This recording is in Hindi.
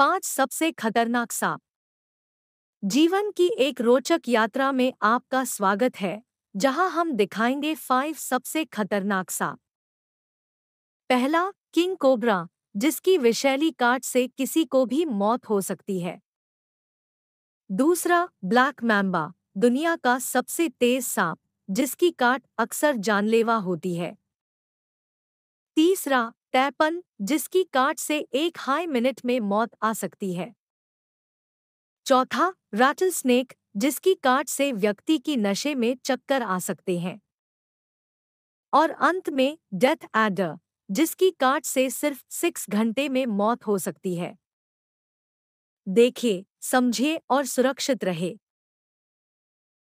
पांच सबसे खतरनाक सांप जीवन की एक रोचक यात्रा में आपका स्वागत है जहां हम दिखाएंगे फाइव सबसे खतरनाक सांप पहला किंग कोबरा जिसकी विशैली काट से किसी को भी मौत हो सकती है दूसरा ब्लैक मैम्बा दुनिया का सबसे तेज सांप जिसकी काट अक्सर जानलेवा होती है तीसरा तैपन जिसकी काट से एक हाई मिनट में मौत आ सकती है चौथा राटल स्नेक जिसकी काट से व्यक्ति की नशे में चक्कर आ सकते हैं और अंत में डेथ एडर जिसकी काट से सिर्फ सिक्स घंटे में मौत हो सकती है देखिए समझिए और सुरक्षित रहे